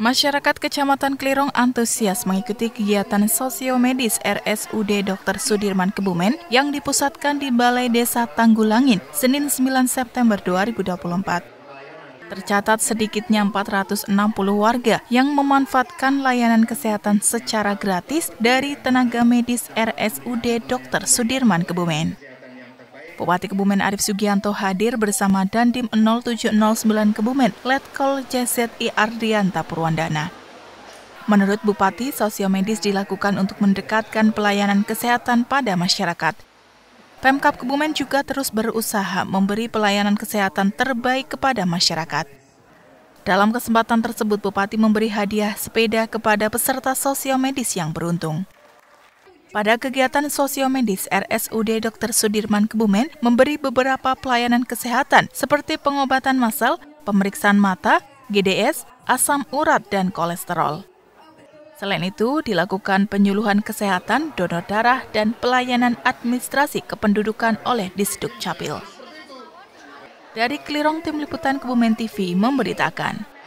Masyarakat Kecamatan Klirong antusias mengikuti kegiatan sosiomedis RSUD Dr. Sudirman Kebumen yang dipusatkan di Balai Desa Tanggulangin, Senin 9 September 2024. Tercatat sedikitnya 460 warga yang memanfaatkan layanan kesehatan secara gratis dari tenaga medis RSUD Dr. Sudirman Kebumen. Bupati Kebumen Arif Sugianto hadir bersama Dandim 0709 Kebumen, Letkol JZI Ardianta Purwandana. Menurut Bupati, sosiomedis dilakukan untuk mendekatkan pelayanan kesehatan pada masyarakat. Pemkap Kebumen juga terus berusaha memberi pelayanan kesehatan terbaik kepada masyarakat. Dalam kesempatan tersebut, Bupati memberi hadiah sepeda kepada peserta sosiomedis yang beruntung. Pada kegiatan sosiomedis RSUD Dr. Sudirman Kebumen memberi beberapa pelayanan kesehatan seperti pengobatan masal, pemeriksaan mata, GDS, asam urat, dan kolesterol. Selain itu, dilakukan penyuluhan kesehatan, donor darah, dan pelayanan administrasi kependudukan oleh Disduk Capil. Dari Kelirong Tim Liputan Kebumen TV memberitakan.